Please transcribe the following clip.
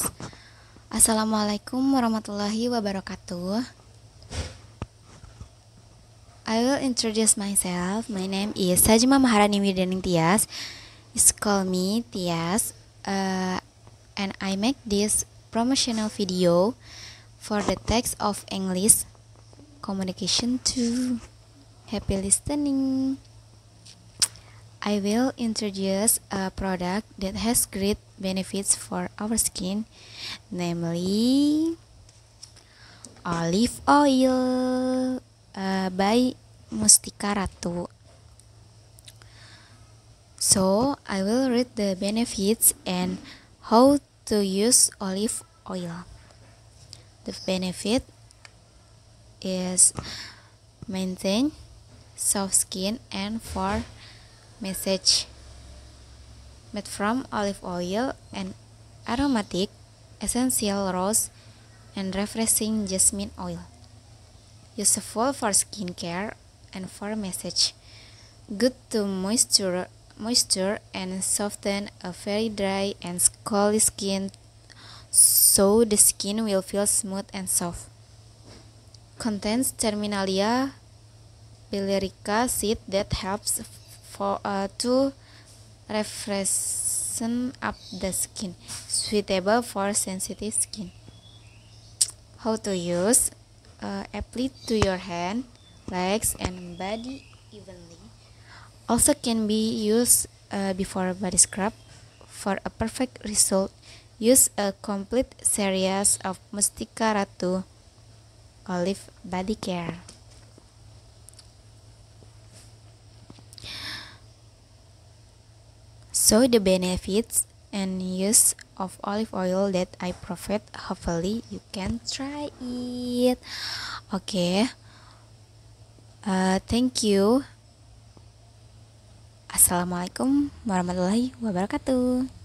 guys. Assalamualaikum warahmatullahi wabarakatuh. I will introduce myself. My name is Sajima Maharani Wirdaning Tias. It's call me Tias. Uh, and I make this promotional video for the text of English communication to happy listening. I will introduce a product that has great benefits for our skin, namely olive oil uh, by Mustika Ratu. So, I will read the benefits and how to use olive oil. The benefit is maintain soft skin and for message made from olive oil and aromatic essential rose and refreshing jasmine oil. Useful for skincare and for massage. Good to moisture, moisture and soften a very dry and scaly skin so the skin will feel smooth and soft. Contains Terminalia bilirica seed that helps for uh, to refreshen up the skin suitable for sensitive skin how to use uh, apply to your hand legs and body evenly also can be used uh, before body scrub for a perfect result use a complete series of mustica ratu olive body care So the benefits and use of olive oil that I profit, hopefully you can try it. Okay. Uh, thank you. Assalamualaikum warahmatullahi wabarakatuh.